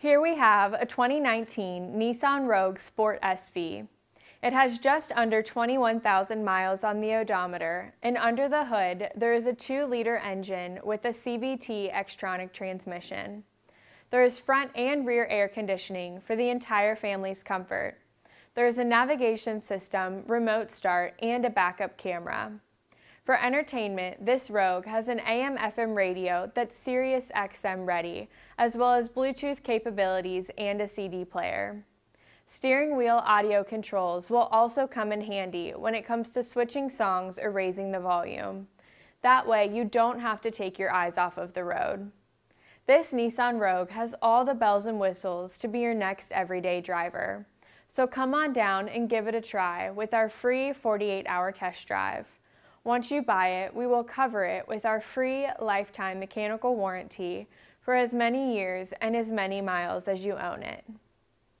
Here we have a 2019 Nissan Rogue Sport SV. It has just under 21,000 miles on the odometer, and under the hood, there is a 2-liter engine with a CVT Xtronic transmission. There is front and rear air conditioning for the entire family's comfort. There is a navigation system, remote start, and a backup camera. For entertainment, this Rogue has an AM-FM radio that's Sirius XM ready, as well as Bluetooth capabilities and a CD player. Steering wheel audio controls will also come in handy when it comes to switching songs or raising the volume. That way, you don't have to take your eyes off of the road. This Nissan Rogue has all the bells and whistles to be your next everyday driver. So come on down and give it a try with our free 48-hour test drive. Once you buy it, we will cover it with our free lifetime mechanical warranty for as many years and as many miles as you own it.